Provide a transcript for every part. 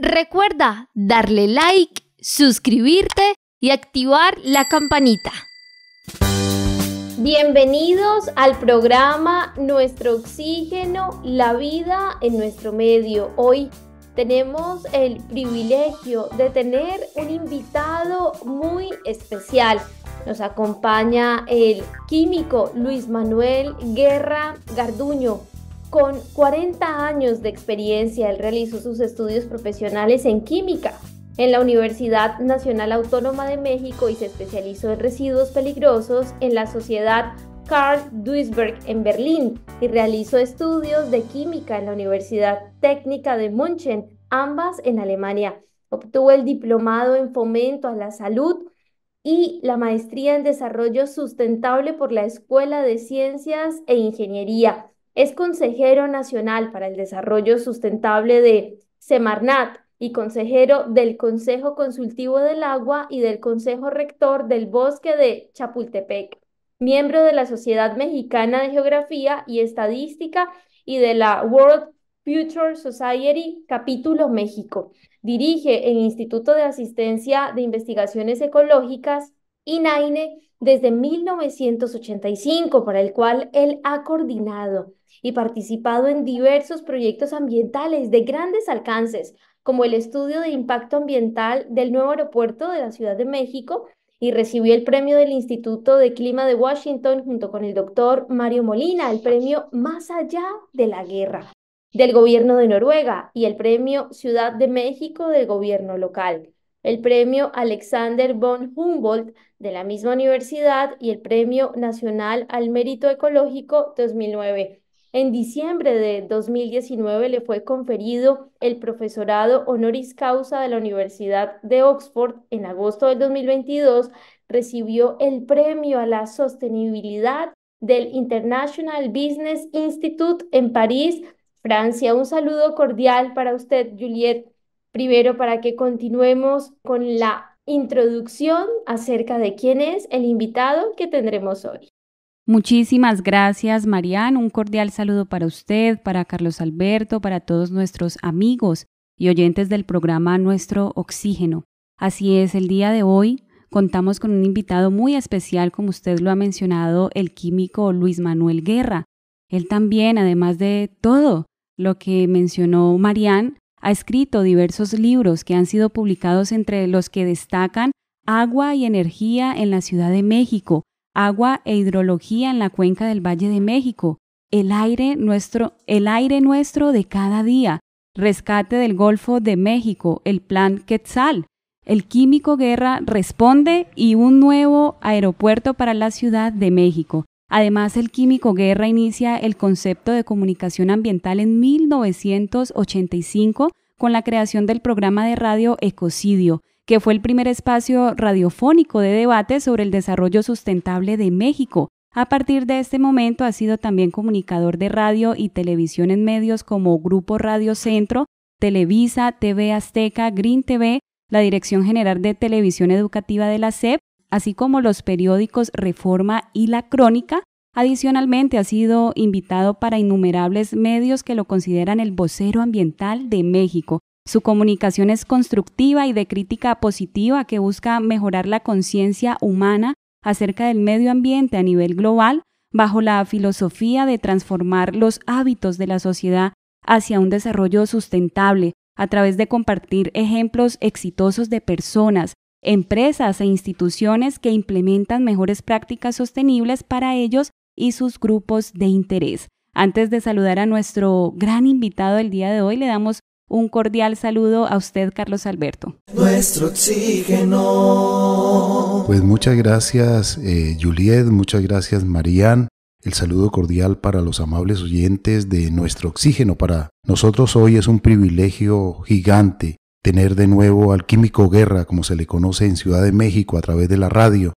Recuerda darle like, suscribirte y activar la campanita. Bienvenidos al programa Nuestro Oxígeno, la vida en nuestro medio. Hoy tenemos el privilegio de tener un invitado muy especial. Nos acompaña el químico Luis Manuel Guerra Garduño. Con 40 años de experiencia, él realizó sus estudios profesionales en química en la Universidad Nacional Autónoma de México y se especializó en residuos peligrosos en la Sociedad Karl Duisberg en Berlín y realizó estudios de química en la Universidad Técnica de München, ambas en Alemania. Obtuvo el diplomado en fomento a la salud y la maestría en desarrollo sustentable por la Escuela de Ciencias e Ingeniería. Es consejero nacional para el desarrollo sustentable de Semarnat y consejero del Consejo Consultivo del Agua y del Consejo Rector del Bosque de Chapultepec, miembro de la Sociedad Mexicana de Geografía y Estadística y de la World Future Society Capítulo México. Dirige el Instituto de Asistencia de Investigaciones Ecológicas, INAINE, desde 1985, para el cual él ha coordinado y participado en diversos proyectos ambientales de grandes alcances, como el estudio de impacto ambiental del nuevo aeropuerto de la Ciudad de México y recibió el premio del Instituto de Clima de Washington junto con el doctor Mario Molina, el premio Más allá de la guerra del gobierno de Noruega y el premio Ciudad de México del gobierno local el Premio Alexander von Humboldt de la misma universidad y el Premio Nacional al Mérito Ecológico 2009. En diciembre de 2019 le fue conferido el profesorado honoris causa de la Universidad de Oxford. En agosto del 2022 recibió el premio a la sostenibilidad del International Business Institute en París, Francia. Un saludo cordial para usted, Juliette primero para que continuemos con la introducción acerca de quién es el invitado que tendremos hoy. Muchísimas gracias, Marían. Un cordial saludo para usted, para Carlos Alberto, para todos nuestros amigos y oyentes del programa Nuestro Oxígeno. Así es, el día de hoy contamos con un invitado muy especial, como usted lo ha mencionado, el químico Luis Manuel Guerra. Él también, además de todo lo que mencionó Marían, ha escrito diversos libros que han sido publicados entre los que destacan Agua y Energía en la Ciudad de México, Agua e Hidrología en la Cuenca del Valle de México, El aire nuestro, el aire nuestro de cada día, Rescate del Golfo de México, el Plan Quetzal, El Químico Guerra Responde y un nuevo aeropuerto para la Ciudad de México. Además, el químico Guerra inicia el concepto de comunicación ambiental en 1985 con la creación del programa de radio Ecocidio, que fue el primer espacio radiofónico de debate sobre el desarrollo sustentable de México. A partir de este momento ha sido también comunicador de radio y televisión en medios como Grupo Radio Centro, Televisa, TV Azteca, Green TV, la Dirección General de Televisión Educativa de la SEP así como los periódicos Reforma y La Crónica. Adicionalmente ha sido invitado para innumerables medios que lo consideran el vocero ambiental de México. Su comunicación es constructiva y de crítica positiva que busca mejorar la conciencia humana acerca del medio ambiente a nivel global bajo la filosofía de transformar los hábitos de la sociedad hacia un desarrollo sustentable a través de compartir ejemplos exitosos de personas empresas e instituciones que implementan mejores prácticas sostenibles para ellos y sus grupos de interés. Antes de saludar a nuestro gran invitado del día de hoy, le damos un cordial saludo a usted, Carlos Alberto. Nuestro oxígeno. Pues muchas gracias, eh, Juliet, muchas gracias, Marían. El saludo cordial para los amables oyentes de Nuestro Oxígeno. Para nosotros hoy es un privilegio gigante tener de nuevo al Químico Guerra, como se le conoce en Ciudad de México, a través de la radio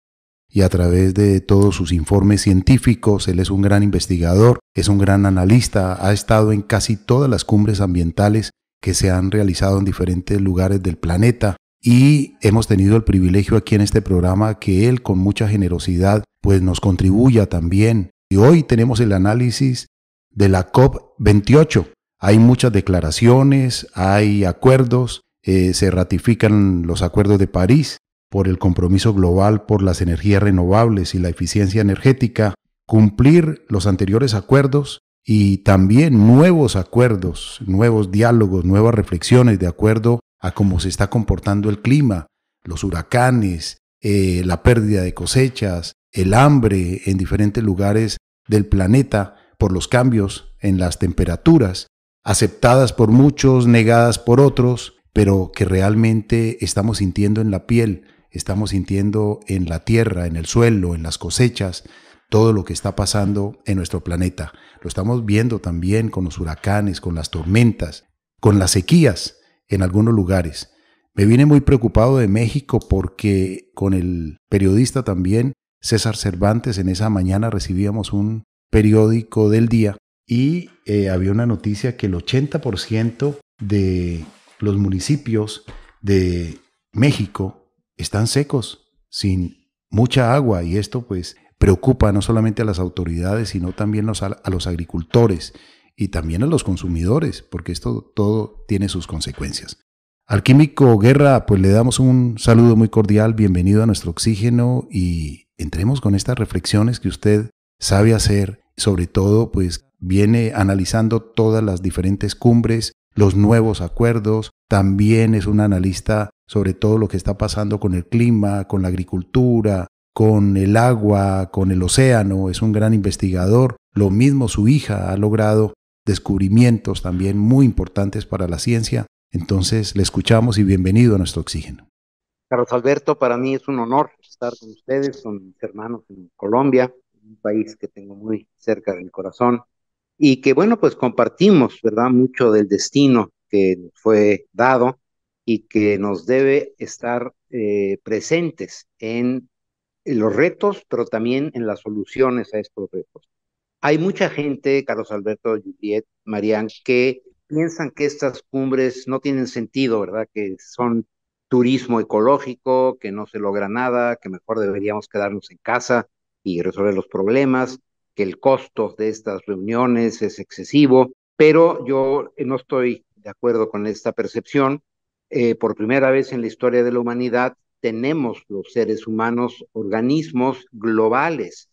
y a través de todos sus informes científicos. Él es un gran investigador, es un gran analista, ha estado en casi todas las cumbres ambientales que se han realizado en diferentes lugares del planeta y hemos tenido el privilegio aquí en este programa que él con mucha generosidad pues nos contribuya también. Y hoy tenemos el análisis de la COP28. Hay muchas declaraciones, hay acuerdos, eh, se ratifican los acuerdos de París por el compromiso global por las energías renovables y la eficiencia energética, cumplir los anteriores acuerdos y también nuevos acuerdos, nuevos diálogos, nuevas reflexiones de acuerdo a cómo se está comportando el clima, los huracanes, eh, la pérdida de cosechas, el hambre en diferentes lugares del planeta por los cambios en las temperaturas, aceptadas por muchos, negadas por otros, pero que realmente estamos sintiendo en la piel, estamos sintiendo en la tierra, en el suelo, en las cosechas, todo lo que está pasando en nuestro planeta. Lo estamos viendo también con los huracanes, con las tormentas, con las sequías en algunos lugares. Me viene muy preocupado de México porque con el periodista también, César Cervantes, en esa mañana recibíamos un periódico del día y eh, había una noticia que el 80% de los municipios de México están secos, sin mucha agua, y esto pues preocupa no solamente a las autoridades, sino también a los agricultores y también a los consumidores, porque esto todo tiene sus consecuencias. Al químico Guerra, pues le damos un saludo muy cordial, bienvenido a nuestro oxígeno y entremos con estas reflexiones que usted sabe hacer, sobre todo pues viene analizando todas las diferentes cumbres los nuevos acuerdos, también es un analista sobre todo lo que está pasando con el clima, con la agricultura, con el agua, con el océano, es un gran investigador. Lo mismo su hija ha logrado descubrimientos también muy importantes para la ciencia. Entonces, le escuchamos y bienvenido a nuestro oxígeno. Carlos Alberto, para mí es un honor estar con ustedes, son mis hermanos en Colombia, un país que tengo muy cerca del corazón y que bueno, pues compartimos, ¿verdad? Mucho del destino que nos fue dado y que nos debe estar eh, presentes en los retos, pero también en las soluciones a estos retos. Hay mucha gente, Carlos Alberto, Juliet, Marían, que piensan que estas cumbres no tienen sentido, ¿verdad? Que son turismo ecológico, que no se logra nada, que mejor deberíamos quedarnos en casa y resolver los problemas el costo de estas reuniones es excesivo, pero yo no estoy de acuerdo con esta percepción. Eh, por primera vez en la historia de la humanidad tenemos los seres humanos organismos globales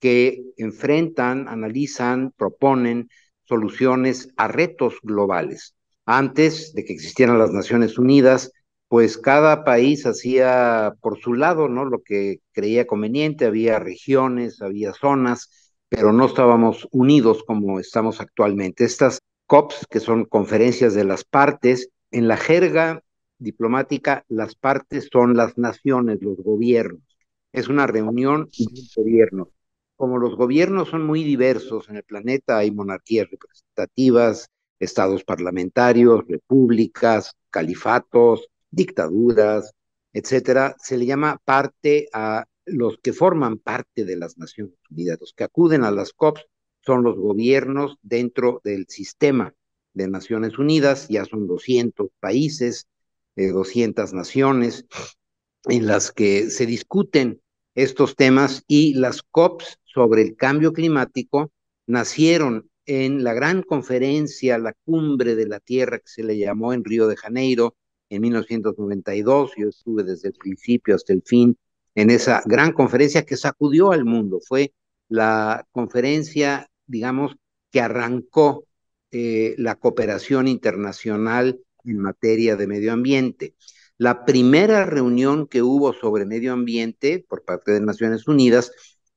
que enfrentan, analizan, proponen soluciones a retos globales. Antes de que existieran las Naciones Unidas, pues cada país hacía por su lado, ¿no? Lo que creía conveniente, había regiones, había zonas, pero no estábamos unidos como estamos actualmente. Estas COPs, que son conferencias de las partes, en la jerga diplomática, las partes son las naciones, los gobiernos. Es una reunión de gobiernos. Como los gobiernos son muy diversos en el planeta, hay monarquías representativas, estados parlamentarios, repúblicas, califatos, dictaduras, etcétera, se le llama parte a los que forman parte de las Naciones Unidas, los que acuden a las COPs, son los gobiernos dentro del sistema de Naciones Unidas, ya son 200 países, eh, 200 naciones en las que se discuten estos temas y las COPs sobre el cambio climático nacieron en la gran conferencia, la cumbre de la Tierra que se le llamó en Río de Janeiro en 1992. Yo estuve desde el principio hasta el fin en esa gran conferencia que sacudió al mundo. Fue la conferencia, digamos, que arrancó eh, la cooperación internacional en materia de medio ambiente. La primera reunión que hubo sobre medio ambiente por parte de Naciones Unidas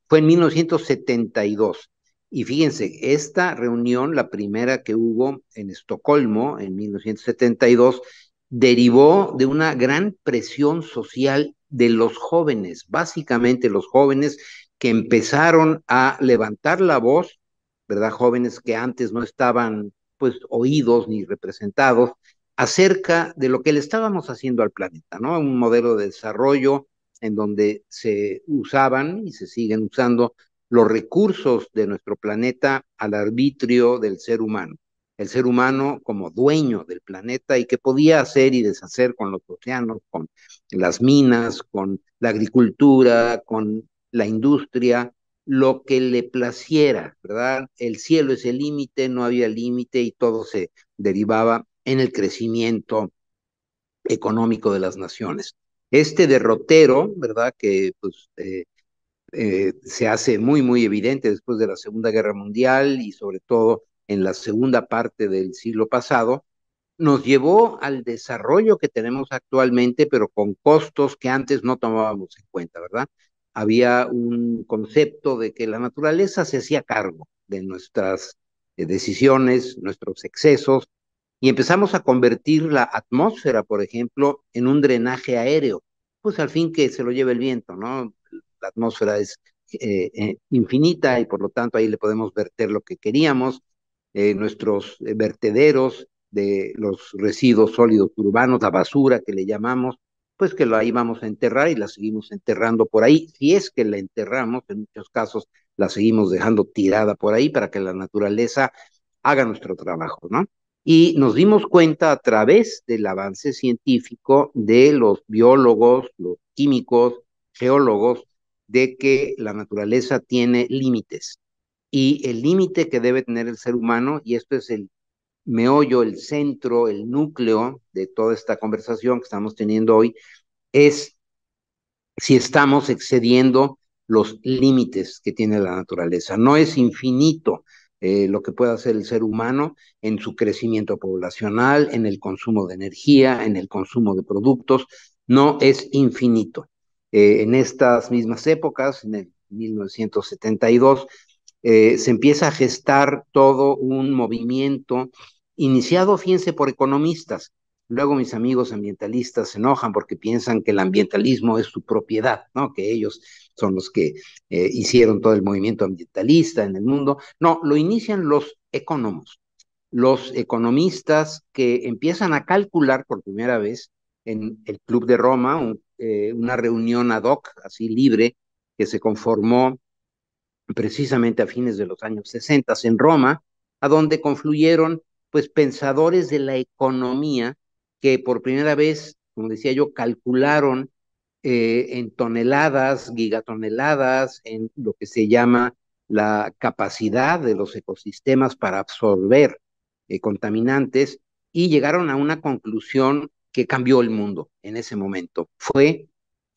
fue en 1972. Y fíjense, esta reunión, la primera que hubo en Estocolmo en 1972, derivó de una gran presión social de los jóvenes, básicamente los jóvenes que empezaron a levantar la voz, ¿verdad? Jóvenes que antes no estaban pues oídos ni representados acerca de lo que le estábamos haciendo al planeta, ¿no? Un modelo de desarrollo en donde se usaban y se siguen usando los recursos de nuestro planeta al arbitrio del ser humano el ser humano como dueño del planeta y que podía hacer y deshacer con los océanos, con las minas, con la agricultura, con la industria, lo que le placiera, ¿verdad? El cielo es el límite, no había límite y todo se derivaba en el crecimiento económico de las naciones. Este derrotero, ¿verdad? Que pues eh, eh, se hace muy, muy evidente después de la Segunda Guerra Mundial y sobre todo en la segunda parte del siglo pasado, nos llevó al desarrollo que tenemos actualmente, pero con costos que antes no tomábamos en cuenta, ¿verdad? Había un concepto de que la naturaleza se hacía cargo de nuestras eh, decisiones, nuestros excesos, y empezamos a convertir la atmósfera, por ejemplo, en un drenaje aéreo, pues al fin que se lo lleve el viento, ¿no? La atmósfera es eh, eh, infinita y por lo tanto ahí le podemos verter lo que queríamos eh, nuestros vertederos de los residuos sólidos urbanos, la basura que le llamamos, pues que la íbamos a enterrar y la seguimos enterrando por ahí. Si es que la enterramos, en muchos casos la seguimos dejando tirada por ahí para que la naturaleza haga nuestro trabajo, ¿no? Y nos dimos cuenta a través del avance científico de los biólogos, los químicos, geólogos, de que la naturaleza tiene límites y el límite que debe tener el ser humano, y esto es el meollo, el centro, el núcleo de toda esta conversación que estamos teniendo hoy, es si estamos excediendo los límites que tiene la naturaleza. No es infinito eh, lo que puede hacer el ser humano en su crecimiento poblacional, en el consumo de energía, en el consumo de productos, no es infinito. Eh, en estas mismas épocas, en el 1972, eh, se empieza a gestar todo un movimiento iniciado, fíjense, por economistas. Luego mis amigos ambientalistas se enojan porque piensan que el ambientalismo es su propiedad, ¿no? Que ellos son los que eh, hicieron todo el movimiento ambientalista en el mundo. No, lo inician los economos, los economistas que empiezan a calcular por primera vez en el Club de Roma, eh, una reunión ad hoc, así libre, que se conformó precisamente a fines de los años 60 en Roma, a donde confluyeron pues pensadores de la economía que por primera vez, como decía yo, calcularon eh, en toneladas, gigatoneladas, en lo que se llama la capacidad de los ecosistemas para absorber eh, contaminantes y llegaron a una conclusión que cambió el mundo en ese momento. Fue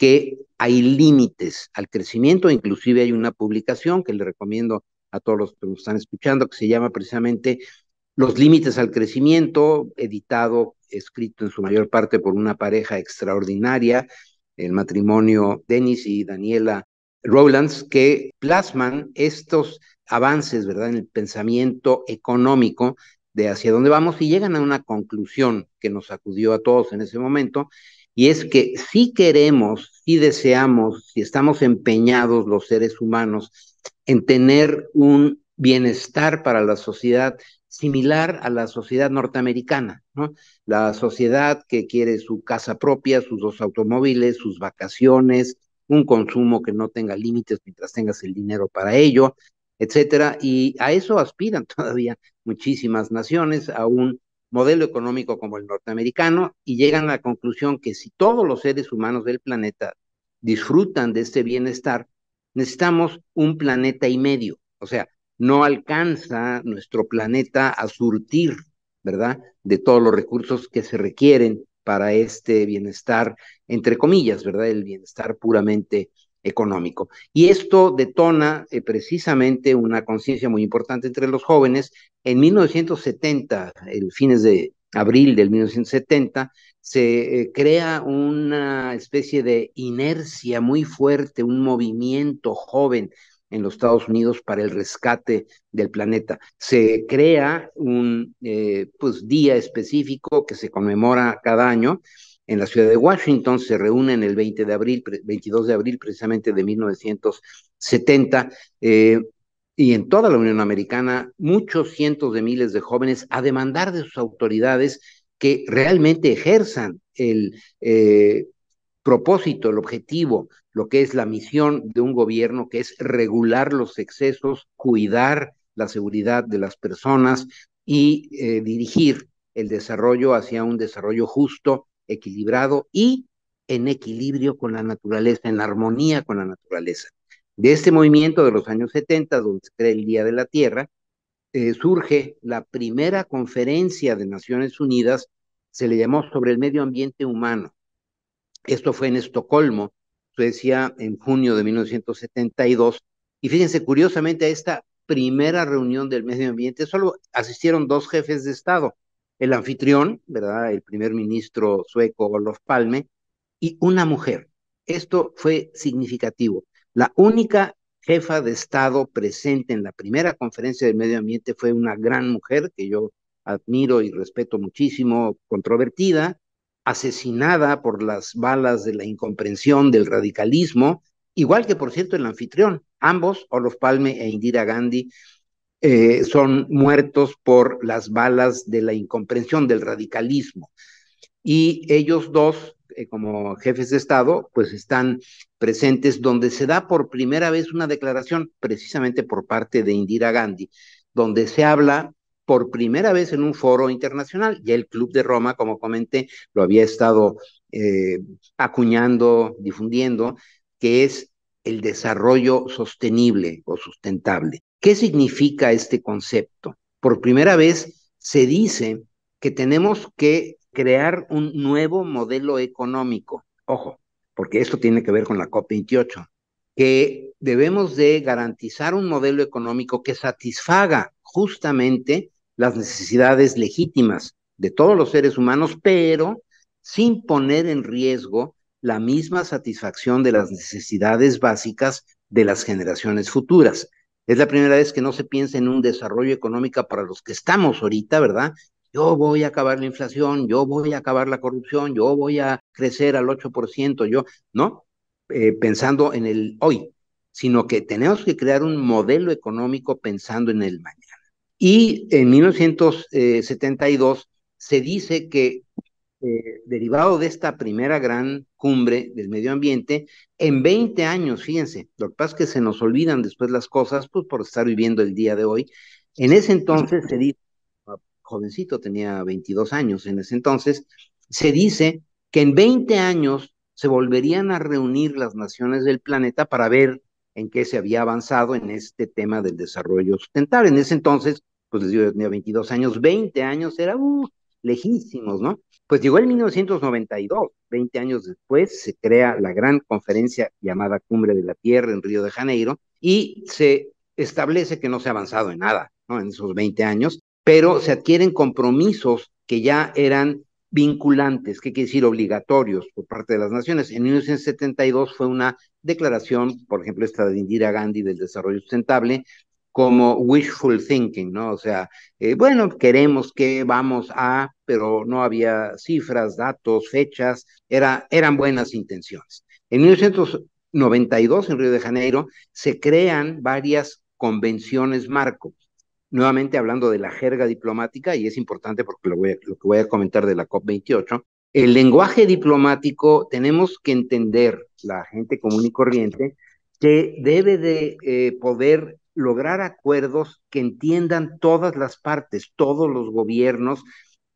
que hay límites al crecimiento, inclusive hay una publicación que le recomiendo a todos los que nos están escuchando, que se llama precisamente Los límites al crecimiento, editado, escrito en su mayor parte por una pareja extraordinaria, el matrimonio Dennis y Daniela Rowlands, que plasman estos avances, ¿verdad?, en el pensamiento económico de hacia dónde vamos y llegan a una conclusión que nos acudió a todos en ese momento, y es que si queremos, si deseamos, si estamos empeñados los seres humanos en tener un bienestar para la sociedad similar a la sociedad norteamericana, ¿no? La sociedad que quiere su casa propia, sus dos automóviles, sus vacaciones, un consumo que no tenga límites mientras tengas el dinero para ello, etcétera, y a eso aspiran todavía muchísimas naciones, aún modelo económico como el norteamericano y llegan a la conclusión que si todos los seres humanos del planeta disfrutan de este bienestar, necesitamos un planeta y medio. O sea, no alcanza nuestro planeta a surtir, ¿verdad?, de todos los recursos que se requieren para este bienestar, entre comillas, ¿verdad?, el bienestar puramente económico. Y esto detona eh, precisamente una conciencia muy importante entre los jóvenes. En 1970, el fines de abril del 1970, se eh, crea una especie de inercia muy fuerte, un movimiento joven en los Estados Unidos para el rescate del planeta. Se crea un eh, pues, día específico que se conmemora cada año en la ciudad de Washington, se reúnen el 20 de abril, 22 de abril precisamente de 1970, eh, y en toda la Unión Americana, muchos cientos de miles de jóvenes a demandar de sus autoridades que realmente ejerzan el eh, propósito, el objetivo, lo que es la misión de un gobierno, que es regular los excesos, cuidar la seguridad de las personas y eh, dirigir el desarrollo hacia un desarrollo justo equilibrado y en equilibrio con la naturaleza, en armonía con la naturaleza. De este movimiento de los años 70, donde se crea el Día de la Tierra, eh, surge la primera conferencia de Naciones Unidas, se le llamó sobre el medio ambiente humano. Esto fue en Estocolmo, Suecia, en junio de 1972. Y fíjense, curiosamente, a esta primera reunión del medio ambiente solo asistieron dos jefes de Estado, el anfitrión, ¿verdad? El primer ministro sueco Olof Palme, y una mujer. Esto fue significativo. La única jefa de Estado presente en la primera conferencia del medio ambiente fue una gran mujer que yo admiro y respeto muchísimo, controvertida, asesinada por las balas de la incomprensión, del radicalismo, igual que por cierto el anfitrión. Ambos, Olof Palme e Indira Gandhi, eh, son muertos por las balas de la incomprensión, del radicalismo. Y ellos dos, eh, como jefes de Estado, pues están presentes donde se da por primera vez una declaración, precisamente por parte de Indira Gandhi, donde se habla por primera vez en un foro internacional. y el Club de Roma, como comenté, lo había estado eh, acuñando, difundiendo, que es el desarrollo sostenible o sustentable. ¿Qué significa este concepto? Por primera vez se dice que tenemos que crear un nuevo modelo económico. Ojo, porque esto tiene que ver con la COP28, que debemos de garantizar un modelo económico que satisfaga justamente las necesidades legítimas de todos los seres humanos, pero sin poner en riesgo la misma satisfacción de las necesidades básicas de las generaciones futuras. Es la primera vez que no se piensa en un desarrollo económico para los que estamos ahorita, ¿verdad? Yo voy a acabar la inflación, yo voy a acabar la corrupción, yo voy a crecer al 8%, yo, ¿no? Eh, pensando en el hoy, sino que tenemos que crear un modelo económico pensando en el mañana. Y en 1972 eh, se dice que eh, derivado de esta primera gran cumbre del medio ambiente, en 20 años, fíjense, lo que pasa es que se nos olvidan después las cosas, pues por estar viviendo el día de hoy. En ese entonces se dice, ah, jovencito, tenía 22 años en ese entonces, se dice que en 20 años se volverían a reunir las naciones del planeta para ver en qué se había avanzado en este tema del desarrollo sustentable. En ese entonces, pues les digo, yo tenía 22 años, 20 años era, uh, lejísimos, ¿no? Pues llegó en 1992, 20 años después, se crea la gran conferencia llamada Cumbre de la Tierra en Río de Janeiro y se establece que no se ha avanzado en nada, ¿no? En esos 20 años, pero se adquieren compromisos que ya eran vinculantes, que quiere decir obligatorios por parte de las naciones. En 1972 fue una declaración, por ejemplo, esta de Indira Gandhi del desarrollo sustentable, como wishful thinking, ¿no? O sea, eh, bueno, queremos que vamos a, pero no había cifras, datos, fechas, era, eran buenas intenciones. En 1992, en Río de Janeiro, se crean varias convenciones marco. Nuevamente hablando de la jerga diplomática, y es importante porque lo, voy a, que voy a comentar de la COP28, el lenguaje diplomático tenemos que entender, la gente común y corriente, que debe de eh, poder lograr acuerdos que entiendan todas las partes, todos los gobiernos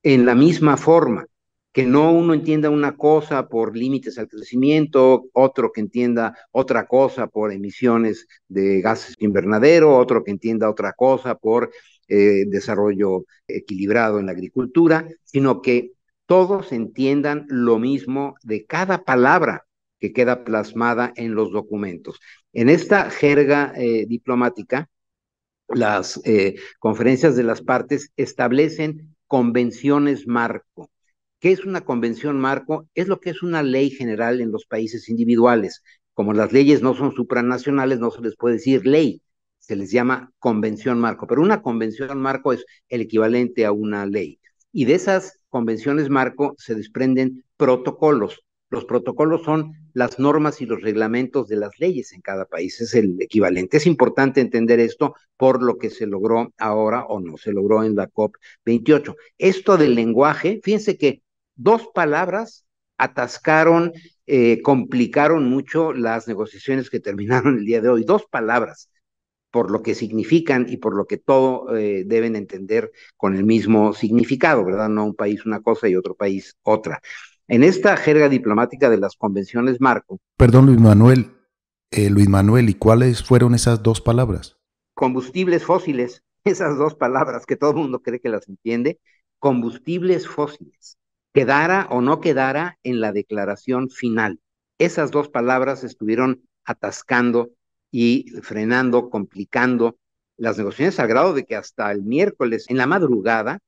en la misma forma, que no uno entienda una cosa por límites al crecimiento, otro que entienda otra cosa por emisiones de gases invernadero, otro que entienda otra cosa por eh, desarrollo equilibrado en la agricultura, sino que todos entiendan lo mismo de cada palabra que queda plasmada en los documentos. En esta jerga eh, diplomática, las eh, conferencias de las partes establecen convenciones marco. ¿Qué es una convención marco? Es lo que es una ley general en los países individuales. Como las leyes no son supranacionales, no se les puede decir ley, se les llama convención marco. Pero una convención marco es el equivalente a una ley. Y de esas convenciones marco se desprenden protocolos. Los protocolos son las normas y los reglamentos de las leyes en cada país, es el equivalente. Es importante entender esto por lo que se logró ahora o no se logró en la COP28. Esto del lenguaje, fíjense que dos palabras atascaron, eh, complicaron mucho las negociaciones que terminaron el día de hoy. Dos palabras, por lo que significan y por lo que todo eh, deben entender con el mismo significado, ¿verdad? No un país una cosa y otro país otra. En esta jerga diplomática de las convenciones marco. Perdón, Luis Manuel. Eh, Luis Manuel, ¿y cuáles fueron esas dos palabras? Combustibles fósiles, esas dos palabras que todo el mundo cree que las entiende, combustibles fósiles, quedara o no quedara en la declaración final. Esas dos palabras estuvieron atascando y frenando, complicando las negociaciones al grado de que hasta el miércoles en la madrugada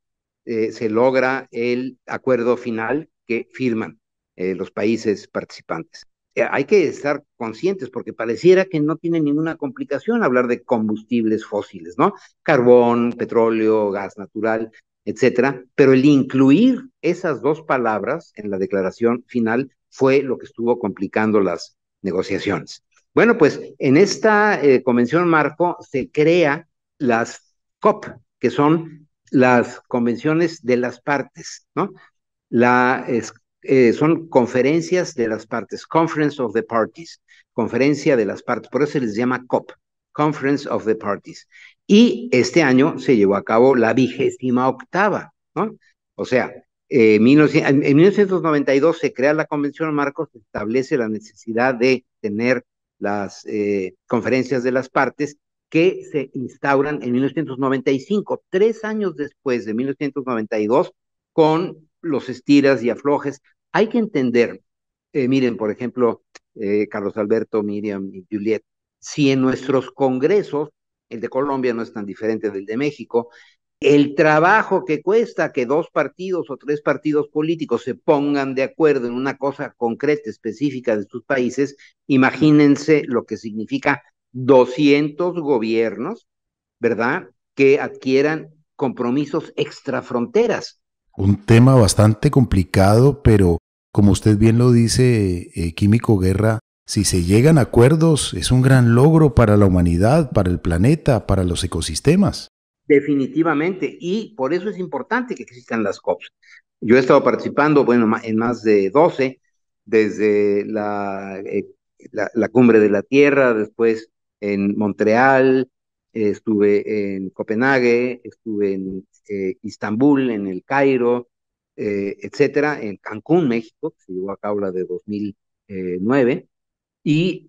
eh, se logra el acuerdo final que firman eh, los países participantes. Eh, hay que estar conscientes porque pareciera que no tiene ninguna complicación hablar de combustibles fósiles, ¿no? Carbón, petróleo, gas natural, etcétera, pero el incluir esas dos palabras en la declaración final fue lo que estuvo complicando las negociaciones. Bueno, pues en esta eh, convención marco se crea las COP, que son las convenciones de las partes, ¿no? La, eh, son conferencias de las partes, Conference of the Parties, conferencia de las partes, por eso se les llama COP, Conference of the Parties. Y este año se llevó a cabo la vigésima octava, ¿no? O sea, eh, en 1992 se crea la Convención Marcos, se establece la necesidad de tener las eh, conferencias de las partes que se instauran en 1995, tres años después de 1992, con los estiras y aflojes. Hay que entender, eh, miren, por ejemplo, eh, Carlos Alberto, Miriam y Juliet, si en nuestros congresos, el de Colombia no es tan diferente del de México, el trabajo que cuesta que dos partidos o tres partidos políticos se pongan de acuerdo en una cosa concreta, específica de sus países, imagínense lo que significa 200 gobiernos, ¿verdad? Que adquieran compromisos extrafronteras un tema bastante complicado, pero como usted bien lo dice, eh, Químico Guerra, si se llegan a acuerdos es un gran logro para la humanidad, para el planeta, para los ecosistemas. Definitivamente, y por eso es importante que existan las COPs. Yo he estado participando, bueno, en más de 12, desde eh, la, la, cumbre de la Tierra, después en Montreal, estuve en Copenhague, estuve en eh, Istanbul, en el Cairo, eh, etcétera, en Cancún, México, se llevó a cabo la de 2009. Eh, y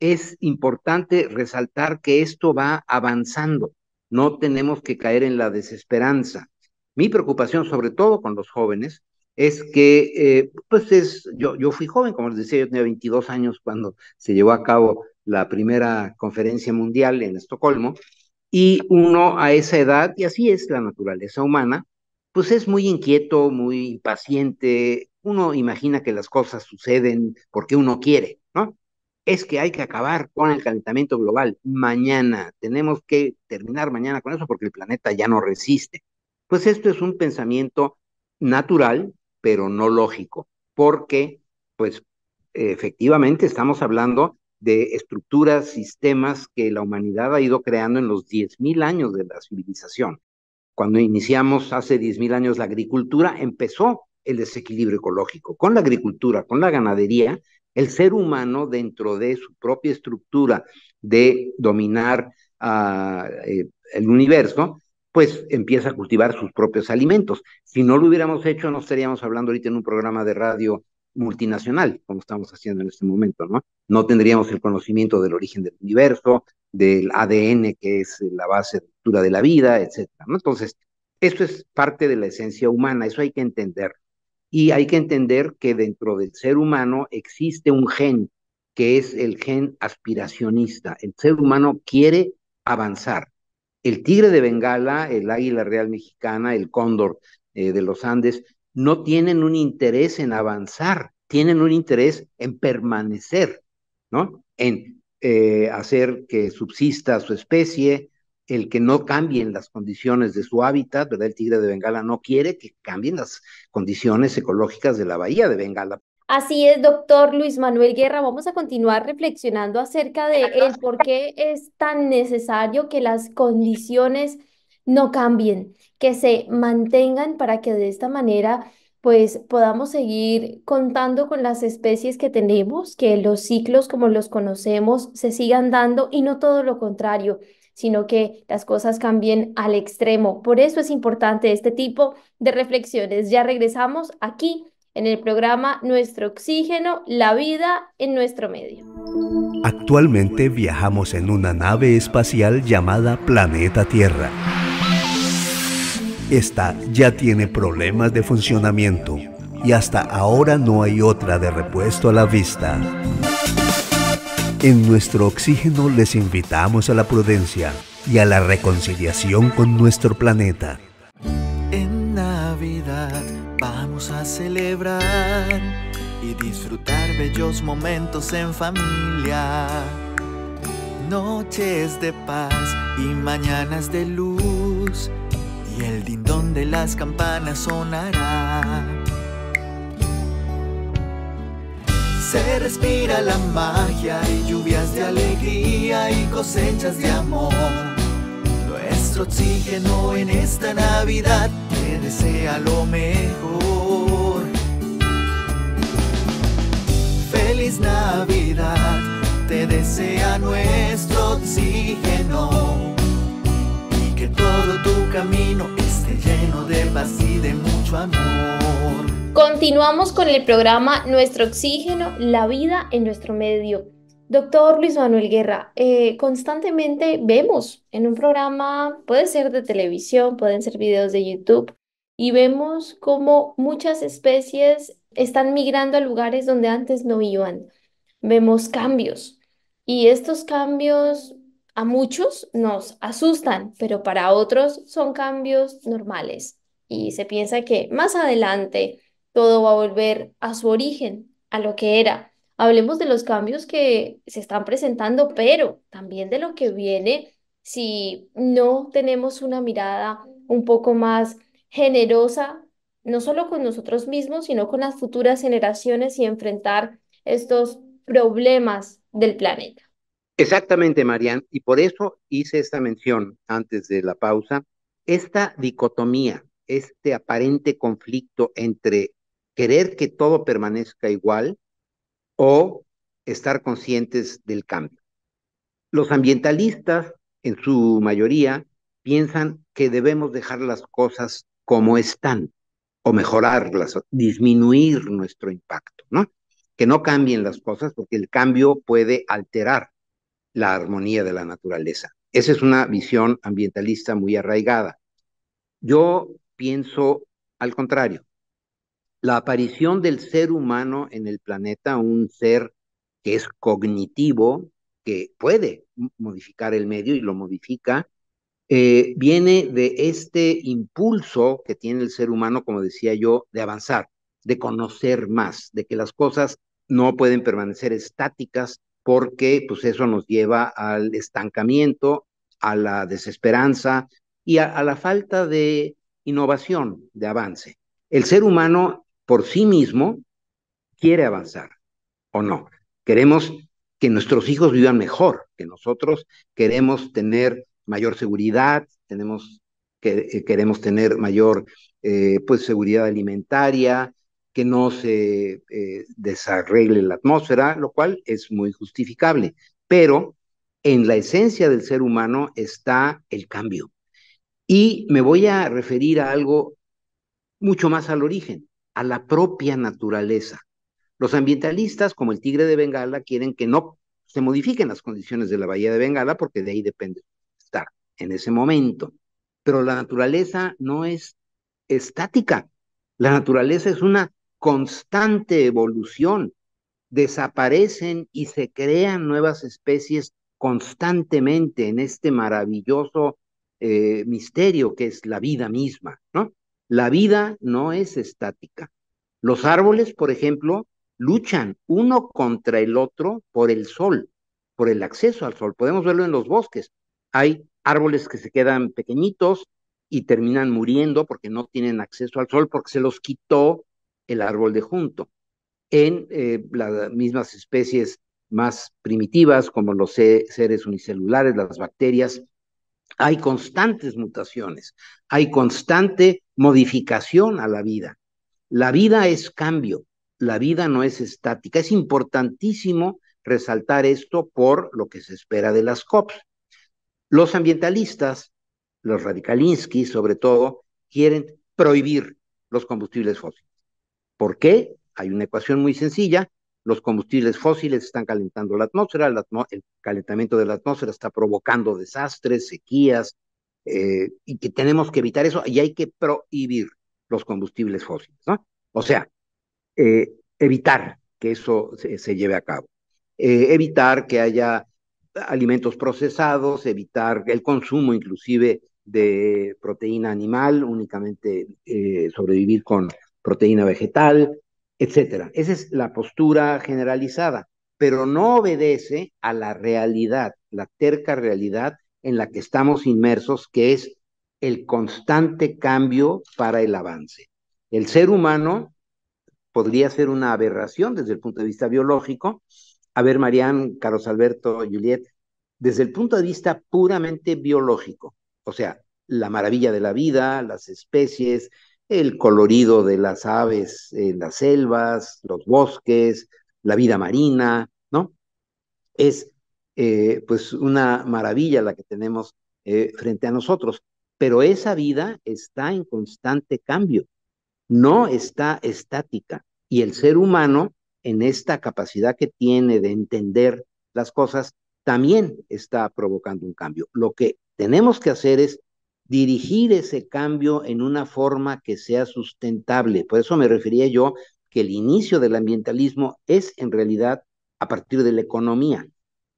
es importante resaltar que esto va avanzando, no tenemos que caer en la desesperanza. Mi preocupación, sobre todo con los jóvenes, es que, pues es, yo, yo fui joven, como les decía, yo tenía 22 años cuando se llevó a cabo la primera conferencia mundial en Estocolmo, y uno a esa edad, y así es la naturaleza humana, pues es muy inquieto, muy impaciente, uno imagina que las cosas suceden porque uno quiere, ¿no? Es que hay que acabar con el calentamiento global mañana, tenemos que terminar mañana con eso porque el planeta ya no resiste. Pues esto es un pensamiento natural, pero no lógico, porque pues efectivamente estamos hablando de estructuras, sistemas que la humanidad ha ido creando en los 10.000 años de la civilización. Cuando iniciamos hace 10.000 años la agricultura, empezó el desequilibrio ecológico. Con la agricultura, con la ganadería, el ser humano dentro de su propia estructura de dominar ah, eh, el universo, pues empieza a cultivar sus propios alimentos. Si no lo hubiéramos hecho, no estaríamos hablando ahorita en un programa de radio multinacional, como estamos haciendo en este momento, ¿no? No tendríamos el conocimiento del origen del universo, del ADN, que es la base de la vida, etcétera, ¿no? Entonces, eso es parte de la esencia humana, eso hay que entender. Y hay que entender que dentro del ser humano existe un gen, que es el gen aspiracionista. El ser humano quiere avanzar. El tigre de Bengala, el águila real mexicana, el cóndor eh, de los Andes, no tienen un interés en avanzar, tienen un interés en permanecer, ¿no? En eh, hacer que subsista su especie, el que no cambien las condiciones de su hábitat, ¿verdad? El tigre de Bengala no quiere que cambien las condiciones ecológicas de la bahía de Bengala. Así es, doctor Luis Manuel Guerra. Vamos a continuar reflexionando acerca de el por qué es tan necesario que las condiciones no cambien, que se mantengan para que de esta manera pues podamos seguir contando con las especies que tenemos, que los ciclos como los conocemos se sigan dando y no todo lo contrario, sino que las cosas cambien al extremo. Por eso es importante este tipo de reflexiones. Ya regresamos aquí en el programa Nuestro Oxígeno, la vida en nuestro medio. Actualmente viajamos en una nave espacial llamada Planeta Tierra esta ya tiene problemas de funcionamiento y hasta ahora no hay otra de repuesto a la vista. En nuestro oxígeno les invitamos a la prudencia y a la reconciliación con nuestro planeta. En Navidad vamos a celebrar y disfrutar bellos momentos en familia. Noches de paz y mañanas de luz y el dindón de las campanas sonará. Se respira la magia y lluvias de alegría y cosechas de amor. Nuestro oxígeno en esta Navidad te desea lo mejor. Feliz Navidad, te desea nuestro oxígeno todo tu camino esté lleno de paz y de mucho amor. Continuamos con el programa Nuestro Oxígeno, la vida en nuestro medio. Doctor Luis Manuel Guerra, eh, constantemente vemos en un programa, puede ser de televisión, pueden ser videos de YouTube, y vemos cómo muchas especies están migrando a lugares donde antes no iban. Vemos cambios y estos cambios a muchos nos asustan, pero para otros son cambios normales y se piensa que más adelante todo va a volver a su origen, a lo que era. Hablemos de los cambios que se están presentando, pero también de lo que viene si no tenemos una mirada un poco más generosa, no solo con nosotros mismos, sino con las futuras generaciones y enfrentar estos problemas del planeta. Exactamente, Marian, y por eso hice esta mención antes de la pausa. Esta dicotomía, este aparente conflicto entre querer que todo permanezca igual o estar conscientes del cambio. Los ambientalistas, en su mayoría, piensan que debemos dejar las cosas como están o mejorarlas, disminuir nuestro impacto, ¿no? Que no cambien las cosas porque el cambio puede alterar la armonía de la naturaleza. Esa es una visión ambientalista muy arraigada. Yo pienso al contrario. La aparición del ser humano en el planeta, un ser que es cognitivo, que puede modificar el medio y lo modifica, eh, viene de este impulso que tiene el ser humano, como decía yo, de avanzar, de conocer más, de que las cosas no pueden permanecer estáticas, porque pues eso nos lleva al estancamiento, a la desesperanza y a, la falta de innovación, de avance. El ser humano por sí mismo quiere avanzar o no. Queremos que nuestros hijos vivan mejor que nosotros, queremos tener mayor seguridad, tenemos que, eh, queremos tener mayor eh, pues seguridad alimentaria, que no se eh, desarregle la atmósfera, lo cual es muy justificable. Pero en la esencia del ser humano está el cambio. Y me voy a referir a algo mucho más al origen, a la propia naturaleza. Los ambientalistas, como el tigre de Bengala, quieren que no se modifiquen las condiciones de la bahía de Bengala porque de ahí depende estar en ese momento. Pero la naturaleza no es estática. La naturaleza es una constante evolución. Desaparecen y se crean nuevas especies constantemente en este maravilloso eh, misterio que es la vida misma, ¿no? La vida no es estática. Los árboles, por ejemplo, luchan uno contra el otro por el sol, por el acceso al sol. Podemos verlo en los bosques. Hay árboles que se quedan pequeñitos y terminan muriendo porque no tienen acceso al sol, porque se los quitó el árbol de junto. En eh, las mismas especies más primitivas, como los seres unicelulares, las bacterias, hay constantes mutaciones, hay constante modificación a la vida. La vida es cambio, la vida no es estática. Es importantísimo resaltar esto por lo que se espera de las COPs. Los ambientalistas, los radikalinski sobre todo, quieren prohibir los combustibles fósiles. ¿Por qué? Hay una ecuación muy sencilla. Los combustibles fósiles están calentando la atmósfera, el, calentamiento de la atmósfera está provocando desastres, sequías, eh, y que tenemos que evitar eso y hay que prohibir los combustibles fósiles, ¿no? O sea, eh, evitar que eso se, lleve a cabo, eh, evitar que haya alimentos procesados, evitar el consumo inclusive de proteína animal, únicamente sobrevivir con proteína vegetal, etcétera. Esa es la postura generalizada, pero no obedece a la realidad, la terca realidad en la que estamos inmersos, que es el constante cambio para el avance. El ser humano podría ser una aberración desde el punto de vista biológico. A ver, Marían, Carlos Alberto, Juliet, desde el punto de vista puramente biológico, o sea, la maravilla de la vida, las especies, el colorido de las aves en las selvas, los bosques, la vida marina, ¿no? Es eh, pues una maravilla la que tenemos eh, frente a nosotros, pero esa vida está en constante cambio, no está estática y el ser humano en esta capacidad que tiene de entender las cosas también está provocando un cambio. Lo que tenemos que hacer es dirigir ese cambio en una forma que sea sustentable. Por eso me refería yo que el inicio del ambientalismo es en realidad a partir de la economía.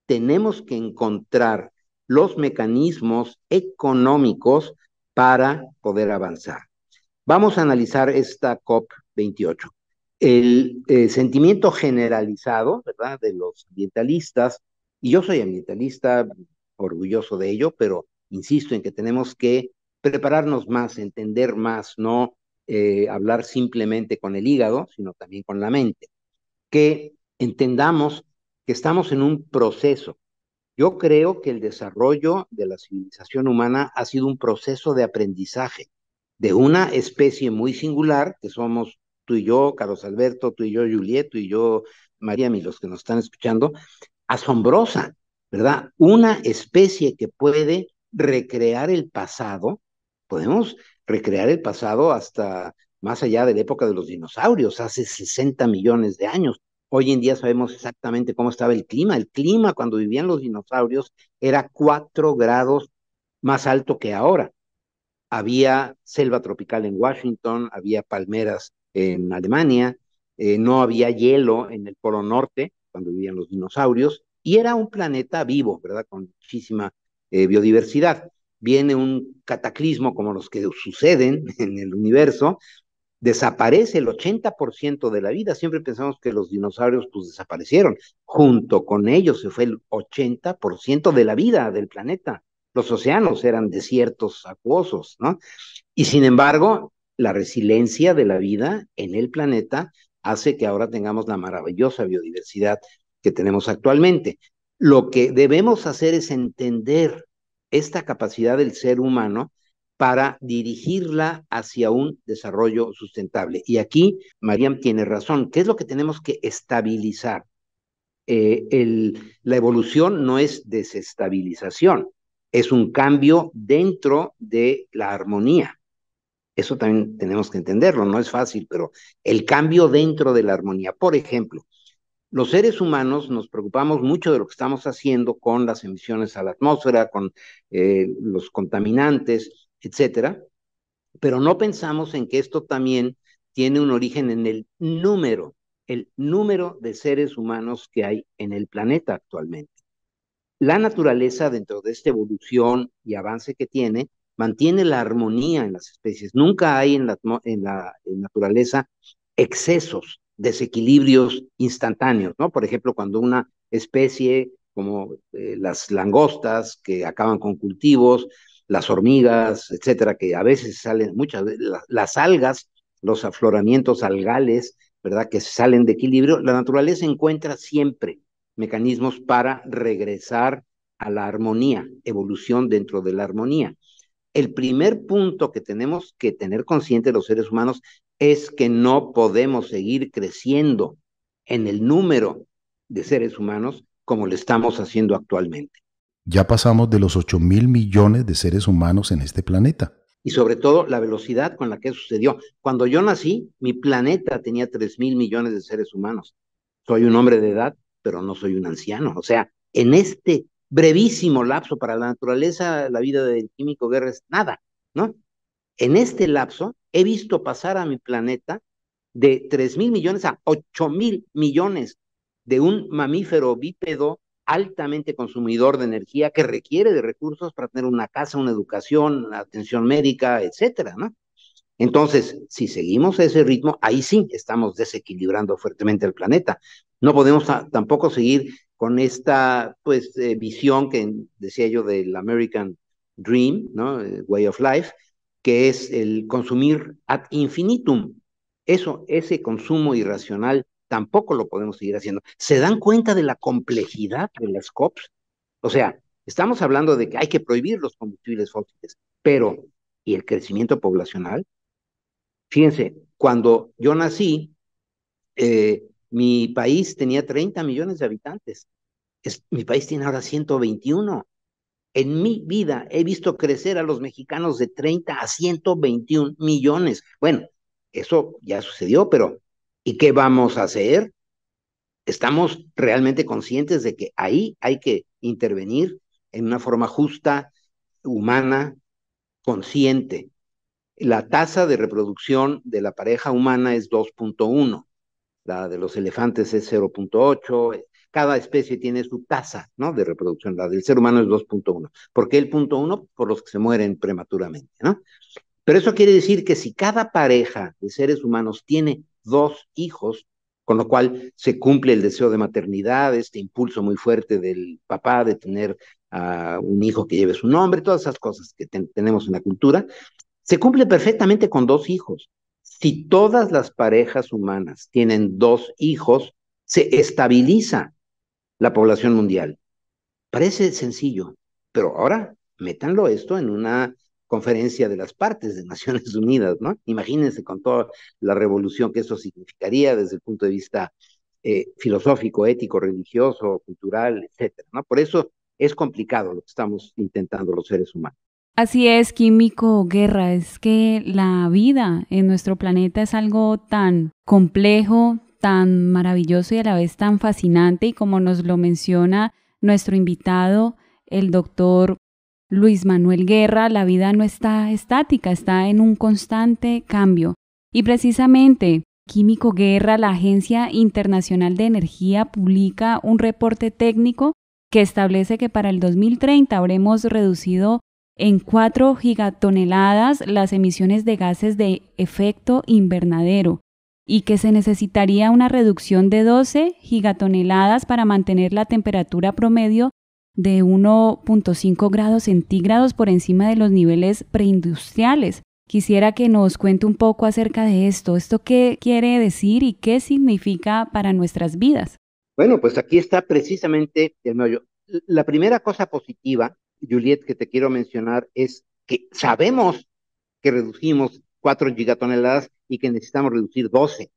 Tenemos que encontrar los mecanismos económicos para poder avanzar. Vamos a analizar esta COP28. El eh, sentimiento generalizado, ¿verdad?, de los ambientalistas, y yo soy ambientalista, orgulloso de ello, pero insisto en que tenemos que prepararnos más, entender más, no eh, hablar simplemente con el hígado, sino también con la mente. Que entendamos que estamos en un proceso. Yo creo que el desarrollo de la civilización humana ha sido un proceso de aprendizaje de una especie muy singular, que somos tú y yo, Carlos Alberto, tú y yo, Juliet, tú y yo, María, y los que nos están escuchando, asombrosa, ¿verdad? Una especie que puede recrear el pasado, podemos recrear el pasado hasta más allá de la época de los dinosaurios, hace 60 millones de años. Hoy en día sabemos exactamente cómo estaba el clima. El clima cuando vivían los dinosaurios era cuatro grados más alto que ahora. Había selva tropical en Washington, había palmeras en Alemania, eh, no había hielo en el Polo Norte cuando vivían los dinosaurios, y era un planeta vivo, ¿verdad? Con muchísima eh, biodiversidad. Viene un cataclismo como los que suceden en el universo, desaparece el 80% de la vida. Siempre pensamos que los dinosaurios pues desaparecieron. Junto con ellos se fue el 80% de la vida del planeta. Los océanos eran desiertos acuosos, ¿no? Y sin embargo, la resiliencia de la vida en el planeta hace que ahora tengamos la maravillosa biodiversidad que tenemos actualmente. Lo que debemos hacer es entender esta capacidad del ser humano para dirigirla hacia un desarrollo sustentable. Y aquí Mariam tiene razón. ¿Qué es lo que tenemos que estabilizar? Eh, la evolución no es desestabilización, es un cambio dentro de la armonía. Eso también tenemos que entenderlo, no es fácil, pero el cambio dentro de la armonía. Por ejemplo, los seres humanos nos preocupamos mucho de lo que estamos haciendo con las emisiones a la atmósfera, con eh, los contaminantes, etcétera, pero no pensamos en que esto también tiene un origen en el número, el número de seres humanos que hay en el planeta actualmente. La naturaleza, dentro de esta evolución y avance que tiene, mantiene la armonía en las especies. Nunca hay en la, naturaleza excesos, desequilibrios instantáneos, ¿no? Por ejemplo, cuando una especie como eh, las langostas que acaban con cultivos, las hormigas, etcétera, que a veces salen, muchas veces, las algas, los afloramientos algales, ¿verdad? Que salen de equilibrio, la naturaleza encuentra siempre mecanismos para regresar a la armonía, evolución dentro de la armonía. El primer punto que tenemos que tener consciente los seres humanos es que no podemos seguir creciendo en el número de seres humanos como lo estamos haciendo actualmente. Ya pasamos de los 8 mil millones de seres humanos en este planeta. Y sobre todo la velocidad con la que sucedió. Cuando yo nací, mi planeta tenía 3 mil millones de seres humanos. Soy un hombre de edad, pero no soy un anciano. O sea, en este brevísimo lapso para la naturaleza, la vida del químico Guerra es nada, ¿no? En este lapso he visto pasar a mi planeta de tres mil millones a ocho mil millones de un mamífero bípedo altamente consumidor de energía que requiere de recursos para tener una casa, una educación, atención médica, etcétera, ¿no? Entonces, si seguimos ese ritmo, ahí sí estamos desequilibrando fuertemente el planeta. No podemos tampoco seguir con esta pues eh, visión que decía yo del American Dream, ¿no? Eh, way of Life, que es el consumir ad infinitum. Eso, ese consumo irracional tampoco lo podemos seguir haciendo. ¿Se dan cuenta de la complejidad de las COPs? O sea, estamos hablando de que hay que prohibir los combustibles fósiles, pero ¿y el crecimiento poblacional? Fíjense, cuando yo nací, eh, mi país tenía 30 millones de habitantes. mi país tiene ahora 121. En mi vida he visto crecer a los mexicanos de 30 a 121 millones. Bueno, eso ya sucedió, pero ¿y qué vamos a hacer? ¿Estamos realmente conscientes de que ahí hay que intervenir en una forma justa, humana, consciente? La tasa de reproducción de la pareja humana es 2.1, la de los elefantes es 0.8, cada especie tiene su tasa ¿no? de reproducción. La del ser humano es 2.1. ¿Por qué el punto 1? Por los que se mueren prematuramente. ¿no? Pero eso quiere decir que si cada pareja de seres humanos tiene dos hijos, con lo cual se cumple el deseo de maternidad, este impulso muy fuerte del papá de tener a un hijo que lleve su nombre, todas esas cosas que tenemos en la cultura, se cumple perfectamente con dos hijos. Si todas las parejas humanas tienen dos hijos, se estabiliza la población mundial. Parece sencillo, pero ahora métanlo esto en una conferencia de las partes de Naciones Unidas, ¿no? Imagínense con toda la revolución que eso significaría desde el punto de vista eh, filosófico, ético, religioso, cultural, etcétera, ¿no? Por eso es complicado lo que estamos intentando los seres humanos. Así es, Químico Guerra, es que la vida en nuestro planeta es algo tan complejo, tan maravilloso y a la vez tan fascinante y como nos lo menciona nuestro invitado, el doctor Luis Manuel Guerra, la vida no está estática, está en un constante cambio. Y precisamente, Químico Guerra, la Agencia Internacional de Energía, publica un reporte técnico que establece que para el 2030 habremos reducido en 4 gigatoneladas las emisiones de gases de efecto invernadero y que se necesitaría una reducción de 12 gigatoneladas para mantener la temperatura promedio de 1.5 grados centígrados por encima de los niveles preindustriales. Quisiera que nos cuente un poco acerca de esto. ¿Esto qué quiere decir y qué significa para nuestras vidas? Bueno, pues aquí está precisamente el meollo. La primera cosa positiva, Juliet, que te quiero mencionar es que sabemos que reducimos 4 gigatoneladas y que necesitamos reducir 12,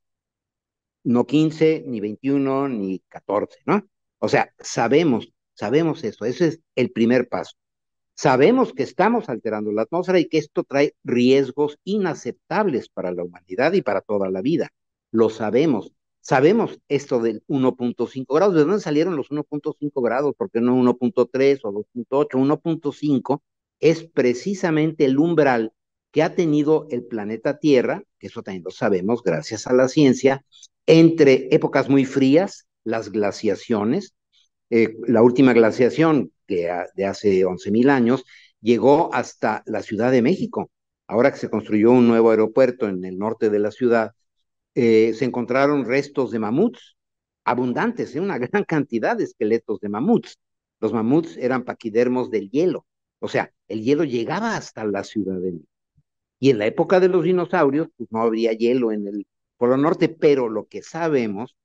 no 15, ni 21, ni 14, ¿no? O sea, sabemos, sabemos eso, ese es el primer paso. Sabemos que estamos alterando la atmósfera y que esto trae riesgos inaceptables para la humanidad y para toda la vida. Lo sabemos. Sabemos esto del 1.5 grados. ¿De dónde salieron los 1.5 grados? Porque no 1.3 o 2.8? 1.5 es precisamente el umbral que ha tenido el planeta Tierra, que eso también lo sabemos gracias a la ciencia, entre épocas muy frías, las glaciaciones. Eh, la última glaciación de, de hace 11.000 años llegó hasta la Ciudad de México. Ahora que se construyó un nuevo aeropuerto en el norte de la ciudad, eh, se encontraron restos de mamuts abundantes, ¿eh? una gran cantidad de esqueletos de mamuts. Los mamuts eran paquidermos del hielo. O sea, el hielo llegaba hasta la Ciudad de México. Y en la época de los dinosaurios, pues no habría hielo en el Polo Norte, pero lo que sabemos,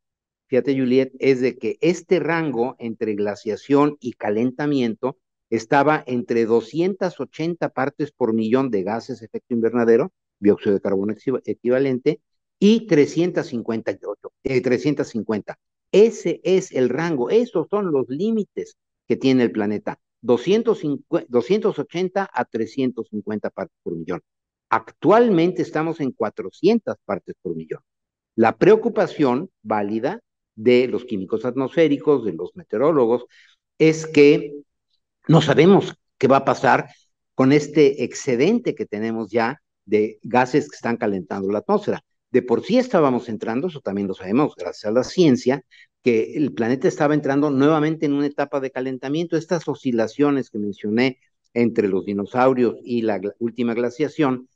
fíjate Juliet, es de que este rango entre glaciación y calentamiento estaba entre 280 partes por millón de gases efecto invernadero, dióxido de carbono equivalente, y 358, eh, 350. Ese es el rango, esos son los límites que tiene el planeta. 250, 280 a 350 partes por millón. Actualmente estamos en 400 partes por millón. La preocupación válida de los químicos atmosféricos, de los meteorólogos, es que no sabemos qué va a pasar con este excedente que tenemos ya de gases que están calentando la atmósfera. De por sí estábamos entrando, eso también lo sabemos gracias a la ciencia, que el planeta estaba entrando nuevamente en una etapa de calentamiento. Estas oscilaciones que mencioné entre los dinosaurios y la última glaciación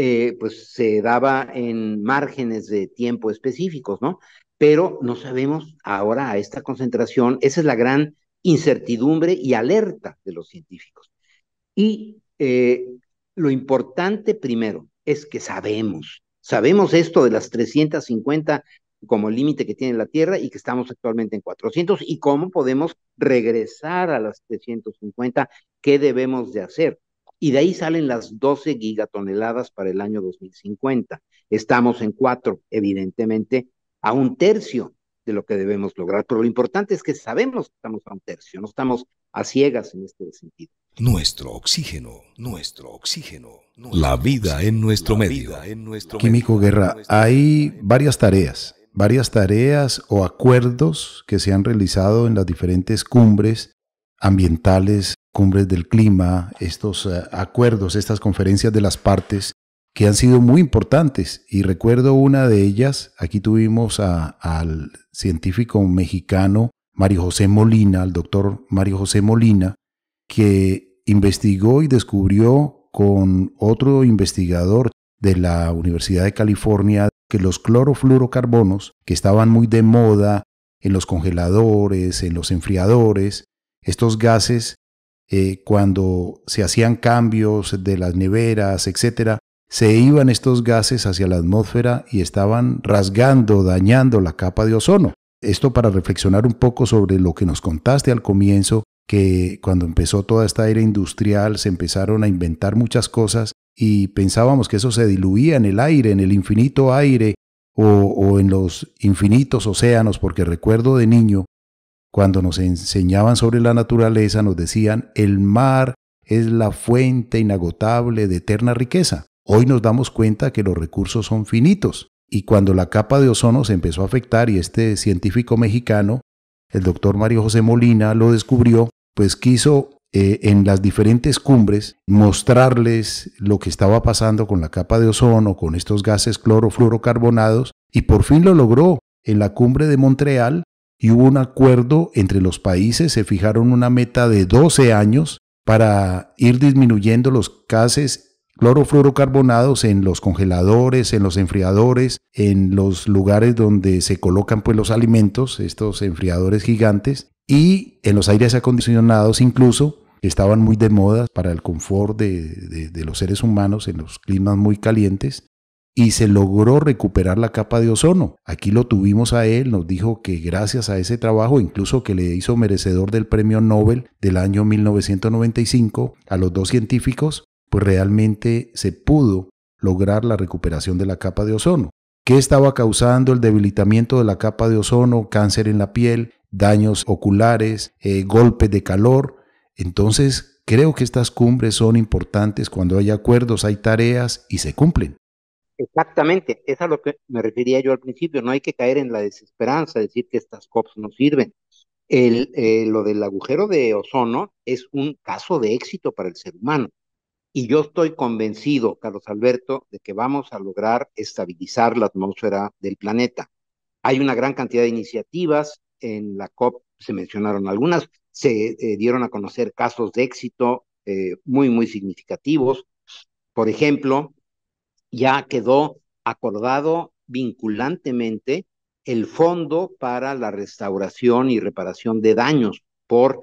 eh, pues se daba en márgenes de tiempo específicos, ¿no? Pero no sabemos ahora a esta concentración, esa es la gran incertidumbre y alerta de los científicos. Y eh, lo importante primero es que sabemos, sabemos esto de las 350 como límite que tiene la Tierra y que estamos actualmente en 400 y cómo podemos regresar a las 350, qué debemos de hacer y de ahí salen las 12 gigatoneladas para el año 2050. Estamos en cuatro, evidentemente, a un tercio de lo que debemos lograr, pero lo importante es que sabemos que estamos a un tercio, no estamos a ciegas en este sentido. Nuestro oxígeno, nuestro oxígeno. la vida en nuestro medio. En nuestro Químico Guerra, hay varias tareas, varias tareas o acuerdos que se han realizado en las diferentes cumbres ambientales, cumbres del clima, estos eh, acuerdos, estas conferencias de las partes que han sido muy importantes. Y recuerdo una de ellas, aquí tuvimos al científico mexicano Mario José Molina, al doctor Mario José Molina, que investigó y descubrió con otro investigador de la Universidad de California que los clorofluorocarbonos, que estaban muy de moda en los congeladores, en los enfriadores, estos gases, eh, cuando se hacían cambios de las neveras, etc., se iban estos gases hacia la atmósfera y estaban rasgando, dañando la capa de ozono. Esto para reflexionar un poco sobre lo que nos contaste al comienzo, que cuando empezó toda esta era industrial se empezaron a inventar muchas cosas y pensábamos que eso se diluía en el aire, en el infinito aire o en los infinitos océanos, porque recuerdo de niño cuando nos enseñaban sobre la naturaleza nos decían, el mar es la fuente inagotable de eterna riqueza. Hoy nos damos cuenta que los recursos son finitos. Y cuando la capa de ozono se empezó a afectar y este científico mexicano, el doctor Mario José Molina, lo descubrió, pues quiso eh, en las diferentes cumbres mostrarles lo que estaba pasando con la capa de ozono, con estos gases clorofluorocarbonados, y por fin lo logró en la cumbre de Montreal, y hubo un acuerdo entre los países, se fijaron una meta de 12 años para ir disminuyendo los gases clorofluorocarbonados en los congeladores, en los enfriadores, en los lugares donde se colocan pues los alimentos, estos enfriadores gigantes, y en los aires acondicionados incluso, que estaban muy de moda para el confort de los seres humanos en los climas muy calientes y se logró recuperar la capa de ozono. Aquí lo tuvimos a él, nos dijo que gracias a ese trabajo, incluso que le hizo merecedor del premio Nobel del año 1995 a los dos científicos, pues realmente se pudo lograr la recuperación de la capa de ozono. ¿Qué estaba causando el debilitamiento de la capa de ozono, cáncer en la piel, daños oculares, eh, golpes de calor? Entonces, creo que estas cumbres son importantes cuando hay acuerdos, hay tareas y se cumplen. Exactamente, es a lo que me refería yo al principio, no hay que caer en la desesperanza, decir que estas COPs no sirven. El, eh, lo del agujero de ozono es un caso de éxito para el ser humano. Y yo estoy convencido, Carlos Alberto, de que vamos a lograr estabilizar la atmósfera del planeta. Hay una gran cantidad de iniciativas, en la COP se mencionaron algunas, se eh, dieron a conocer casos de éxito eh, muy, muy significativos. Por ejemplo, ya quedó acordado vinculantemente el fondo para la restauración y reparación de daños por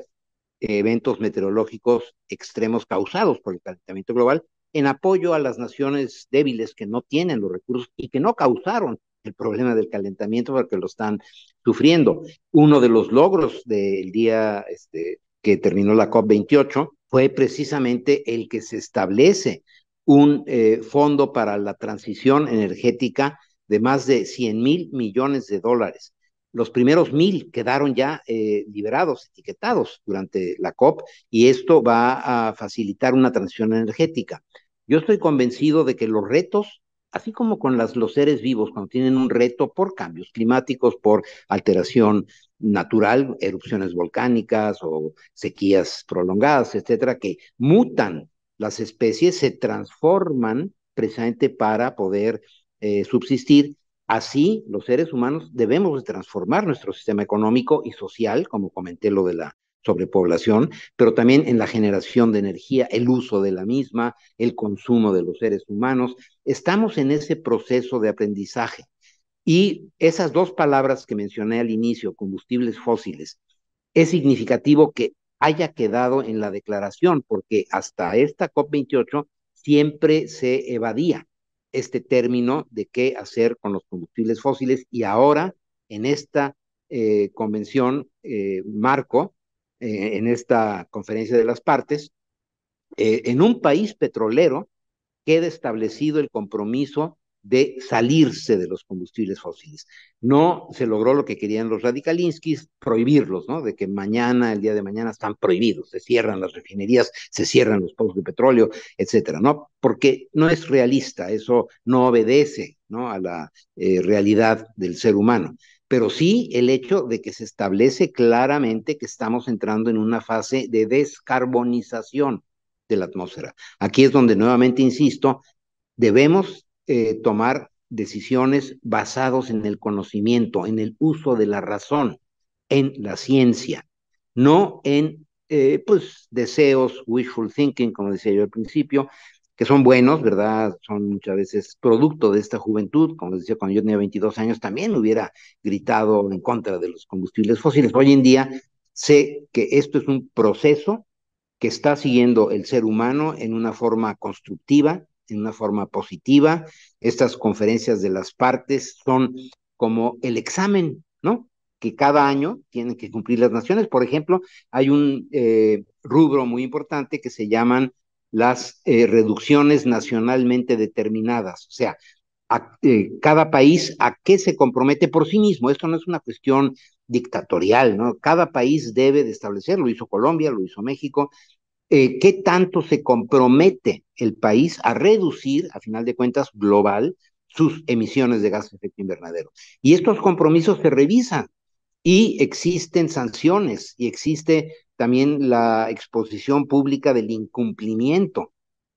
eh, eventos meteorológicos extremos causados por el calentamiento global en apoyo a las naciones débiles que no tienen los recursos y que no causaron el problema del calentamiento porque lo están sufriendo. Uno de los logros del día este, que terminó la COP28 fue precisamente el que se establece un eh, fondo para la transición energética de más de 100 mil millones de dólares. Los primeros mil quedaron ya eh, liberados, etiquetados durante la COP y esto va a facilitar una transición energética. Yo estoy convencido de que los retos, así como con los seres vivos, cuando tienen un reto por cambios climáticos, por alteración natural, erupciones volcánicas o sequías prolongadas, etcétera, que mutan las especies se transforman precisamente para poder eh, subsistir. Así, los seres humanos debemos transformar nuestro sistema económico y social, como comenté lo de la sobrepoblación, pero también en la generación de energía, el uso de la misma, el consumo de los seres humanos. Estamos en ese proceso de aprendizaje. Y esas dos palabras que mencioné al inicio, combustibles fósiles, es significativo que haya quedado en la declaración, porque hasta esta COP28 siempre se evadía este término de qué hacer con los combustibles fósiles y ahora en esta eh, convención eh, marco, eh, en esta conferencia de las partes, en un país petrolero queda establecido el compromiso de salirse de los combustibles fósiles. No se logró lo que querían los radicalinskis, prohibirlos, ¿no? De que mañana, el día de mañana, están prohibidos, se cierran las refinerías, se cierran los pozos de petróleo, etcétera, ¿no? Porque no es realista, eso no obedece, ¿no? A la eh, realidad del ser humano pero sí el hecho de que se establece claramente que estamos entrando en una fase de descarbonización de la atmósfera. Aquí es donde nuevamente insisto, debemos eh, tomar decisiones basados en el conocimiento, en el uso de la razón, en la ciencia, no en eh, pues deseos, wishful thinking, como decía yo al principio, que son buenos, ¿verdad? Son muchas veces producto de esta juventud. Como decía, cuando yo tenía 22 años también hubiera gritado en contra de los combustibles fósiles. Hoy en día sé que esto es un proceso que está siguiendo el ser humano en una forma constructiva, en una forma positiva. Estas conferencias de las partes son como el examen, ¿no? Que cada año tienen que cumplir las naciones. Por ejemplo, hay un eh, rubro muy importante que se llaman las eh, reducciones nacionalmente determinadas, o sea, eh, cada país a qué se compromete por sí mismo. Esto no es una cuestión dictatorial, ¿no? Cada país debe de establecer, lo hizo Colombia, lo hizo México, eh, qué tanto se compromete el país a reducir, a final de cuentas, global, sus emisiones de gases de efecto invernadero. Y estos compromisos se revisan y existen sanciones y existe también la exposición pública del incumplimiento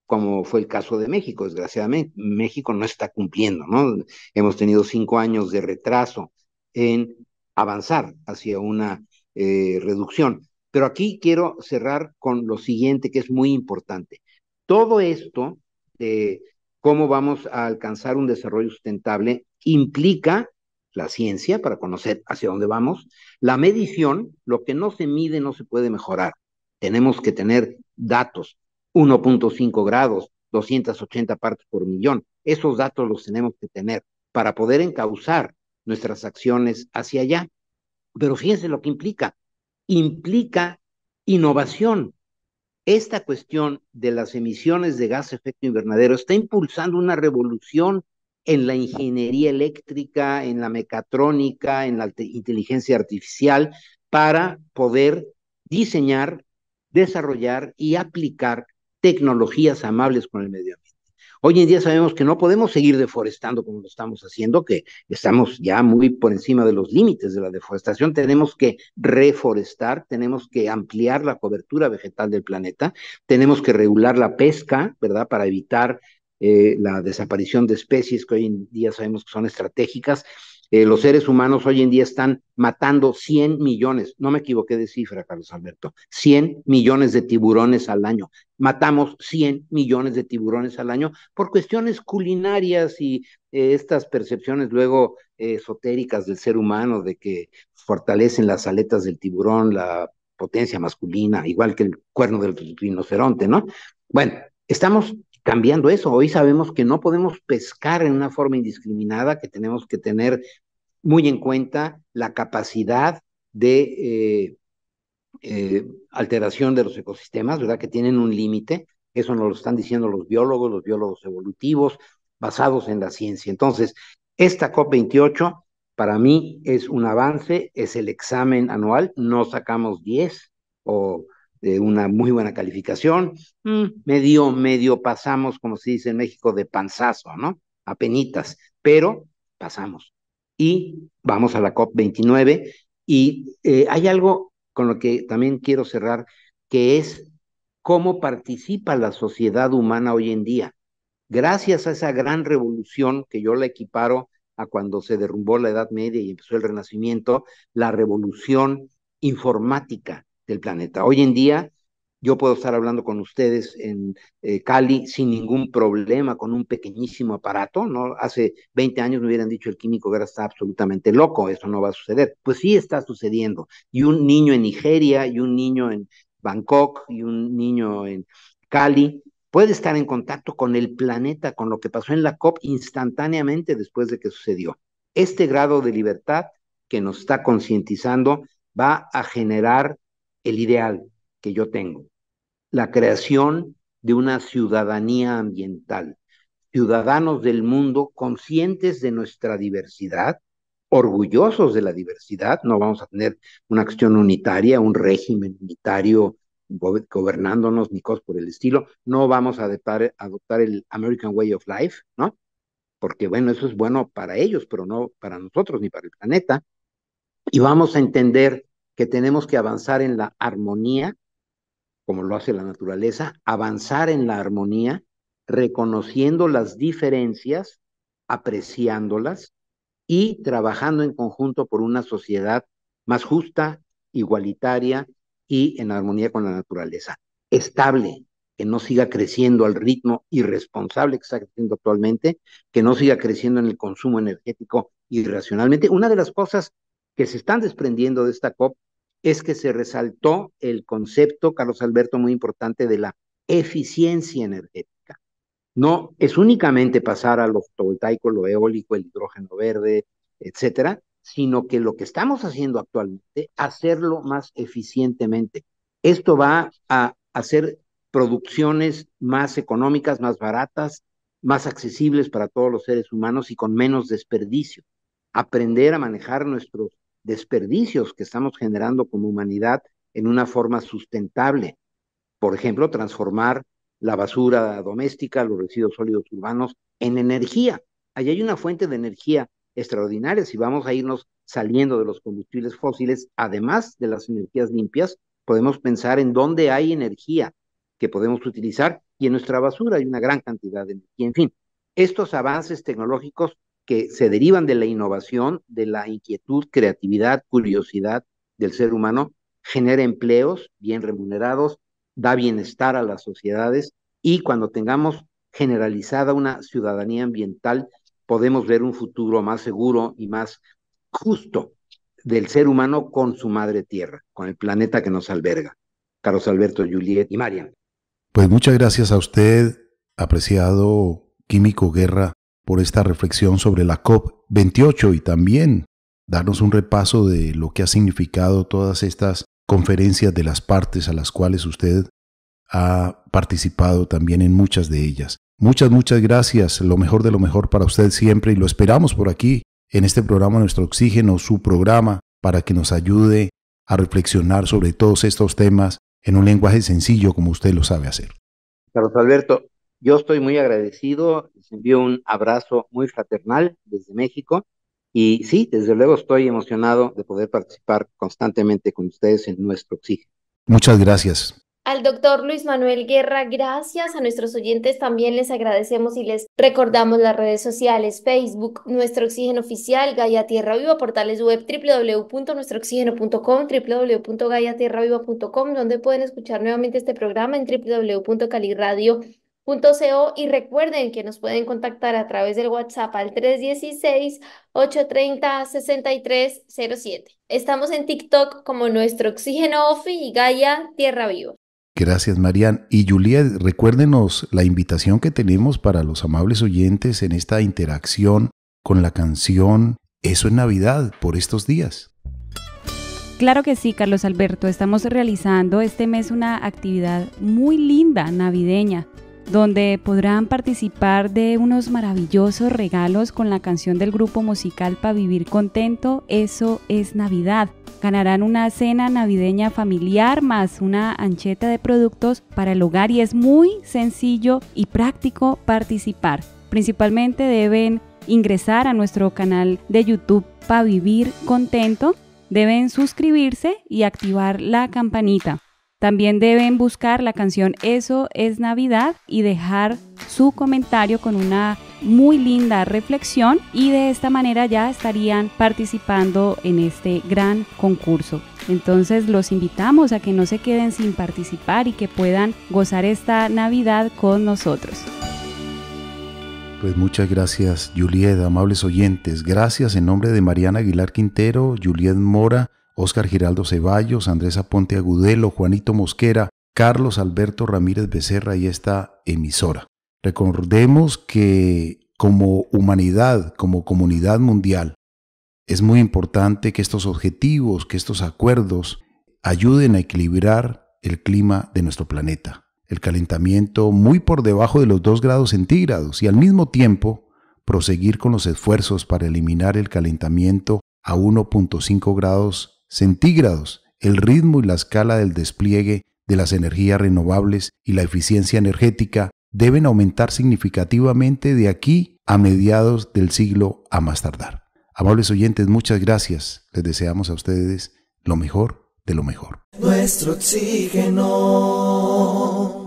como fue el caso de México. Desgraciadamente, México no está cumpliendo, ¿no? Hemos tenido cinco años de retraso en avanzar hacia una eh, reducción. Pero aquí quiero cerrar con lo siguiente que es muy importante. Todo esto de cómo vamos a alcanzar un desarrollo sustentable implica la ciencia para conocer hacia dónde vamos, la medición, lo que no se mide no se puede mejorar. Tenemos que tener datos, 1.5 grados, 280 partes por millón. Esos datos los tenemos que tener para poder encauzar nuestras acciones hacia allá. Pero fíjense lo que implica implica innovación. Esta cuestión de las emisiones de gas efecto invernadero está impulsando una revolución en la ingeniería eléctrica, en la mecatrónica, en la inteligencia artificial, para poder diseñar, desarrollar y aplicar tecnologías amables con el medio ambiente. Hoy en día sabemos que no podemos seguir deforestando como lo estamos haciendo, que estamos ya muy por encima de los límites de la deforestación. Tenemos que reforestar, tenemos que ampliar la cobertura vegetal del planeta, tenemos que regular la pesca, ¿verdad? Para evitar eh, la desaparición de especies que hoy en día sabemos que son estratégicas eh, los seres humanos hoy en día están matando 100 millones, no me equivoqué de cifra, Carlos Alberto, 100 millones de tiburones al año. Matamos 100 millones de tiburones al año por cuestiones culinarias y eh, estas percepciones luego eh, esotéricas del ser humano de que fortalecen las aletas del tiburón, la potencia masculina, igual que el cuerno del rinoceronte, ¿no? Bueno, estamos cambiando eso. Hoy sabemos que no podemos pescar en una forma indiscriminada, que tenemos que tener muy en cuenta la capacidad de eh, eh, alteración de los ecosistemas, ¿verdad? Que tienen un límite. Eso nos lo están diciendo los biólogos, los biólogos evolutivos, basados en la ciencia. Entonces, esta COP28 para mí es un avance, es el examen anual. No sacamos 10 o de una muy buena calificación, mm. medio, medio pasamos, como se dice en México, de panzazo, ¿no? Apenitas, pero pasamos. Y vamos a la COP29 y eh, hay algo con lo que también quiero cerrar, que es cómo participa la sociedad humana hoy en día. Gracias a esa gran revolución que yo la equiparo a cuando se derrumbó la Edad Media y empezó el Renacimiento, la revolución informática, del planeta. Hoy en día yo puedo estar hablando con ustedes en eh, Cali sin ningún problema, con un pequeñísimo aparato, ¿no? Hace 20 años me hubieran dicho el químico que era está absolutamente loco, eso no va a suceder. Pues sí está sucediendo. Y un niño en Nigeria, y un niño en Bangkok, y un niño en Cali puede estar en contacto con el planeta, con lo que pasó en la COP instantáneamente después de que sucedió. Este grado de libertad que nos está concientizando va a generar el ideal que yo tengo, la creación de una ciudadanía ambiental, ciudadanos del mundo conscientes de nuestra diversidad, orgullosos de la diversidad, no vamos a tener una acción unitaria, un régimen unitario gobernándonos ni cosas por el estilo, no vamos a adoptar, adoptar el American Way of Life, ¿no? Porque bueno, eso es bueno para ellos, pero no para nosotros ni para el planeta. Y vamos a entender que tenemos que avanzar en la armonía, como lo hace la naturaleza, avanzar en la armonía, reconociendo las diferencias, apreciándolas y trabajando en conjunto por una sociedad más justa, igualitaria y en armonía con la naturaleza. Estable, que no siga creciendo al ritmo irresponsable que está creciendo actualmente, que no siga creciendo en el consumo energético irracionalmente. Una de las cosas que se están desprendiendo de esta COP es que se resaltó el concepto, Carlos Alberto, muy importante de la eficiencia energética. No es únicamente pasar a lo fotovoltaico, lo eólico, el hidrógeno verde, etcétera, sino que lo que estamos haciendo actualmente, hacerlo más eficientemente. Esto va a hacer producciones más económicas, más baratas, más accesibles para todos los seres humanos y con menos desperdicio. Aprender a manejar nuestros desperdicios que estamos generando como humanidad en una forma sustentable. Por ejemplo, transformar la basura doméstica, los residuos sólidos urbanos, en energía. Allí hay una fuente de energía extraordinaria si vamos a irnos saliendo de los combustibles fósiles, además de las energías limpias, podemos pensar en dónde hay energía que podemos utilizar y en nuestra basura hay una gran cantidad de energía. En fin, estos avances tecnológicos que se derivan de la innovación, de la inquietud, creatividad, curiosidad del ser humano, genera empleos bien remunerados, da bienestar a las sociedades y cuando tengamos generalizada una ciudadanía ambiental, podemos ver un futuro más seguro y más justo del ser humano con su madre tierra, con el planeta que nos alberga. Carlos Alberto, Juliet y Marian. Pues muchas gracias a usted, apreciado Químico Guerra, por esta reflexión sobre la COP28 y también darnos un repaso de lo que ha significado todas estas conferencias de las partes a las cuales usted ha participado también en muchas de ellas. Muchas, muchas gracias. Lo mejor de lo mejor para usted siempre y lo esperamos por aquí, en este programa Nuestro Oxígeno, su programa, para que nos ayude a reflexionar sobre todos estos temas en un lenguaje sencillo como usted lo sabe hacer. Carlos Alberto, yo estoy muy agradecido, les envío un abrazo muy fraternal desde México y sí, desde luego estoy emocionado de poder participar constantemente con ustedes en nuestro oxígeno. Muchas gracias. Al doctor Luis Manuel Guerra, gracias. A nuestros oyentes también les agradecemos y les recordamos las redes sociales, Facebook, Nuestro Oxígeno Oficial, Gaia Tierra Viva, portales web www.nuestrooxígeno.com, www.gaiatierraviva.com, donde pueden escuchar nuevamente este programa en www.caliradio.com y recuerden que nos pueden contactar a través del WhatsApp al 316-830-6307. Estamos en TikTok como nuestro Oxígeno Ofi y Gaia Tierra Viva. Gracias, Marian. Y Julia, recuérdenos la invitación que tenemos para los amables oyentes en esta interacción con la canción Eso es Navidad por estos días. Claro que sí, Carlos Alberto. Estamos realizando este mes una actividad muy linda, navideña donde podrán participar de unos maravillosos regalos con la canción del grupo musical Pa' Vivir Contento, Eso es Navidad. Ganarán una cena navideña familiar más una ancheta de productos para el hogar y es muy sencillo y práctico participar. Principalmente deben ingresar a nuestro canal de YouTube Pa' Vivir Contento, deben suscribirse y activar la campanita. También deben buscar la canción Eso es Navidad y dejar su comentario con una muy linda reflexión y de esta manera ya estarían participando en este gran concurso. Entonces los invitamos a que no se queden sin participar y que puedan gozar esta Navidad con nosotros. Pues muchas gracias, Juliet, amables oyentes. Gracias en nombre de Mariana Aguilar Quintero, Juliet Mora, Oscar Giraldo Ceballos, Andrés Aponte Agudelo, Juanito Mosquera, Carlos Alberto Ramírez Becerra y esta emisora. Recordemos que como humanidad, como comunidad mundial, es muy importante que estos objetivos, que estos acuerdos ayuden a equilibrar el clima de nuestro planeta. El calentamiento muy por debajo de los 2 grados centígrados y al mismo tiempo proseguir con los esfuerzos para eliminar el calentamiento a 1.5 grados centígrados el ritmo y la escala del despliegue de las energías renovables y la eficiencia energética deben aumentar significativamente de aquí a mediados del siglo a más tardar. Amables oyentes, muchas gracias. Les deseamos a ustedes lo mejor de lo mejor. Nuestro oxígeno.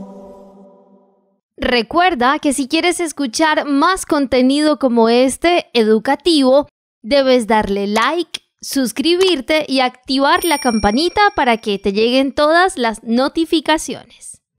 Recuerda que si quieres escuchar más contenido como este educativo, debes darle like suscribirte y activar la campanita para que te lleguen todas las notificaciones.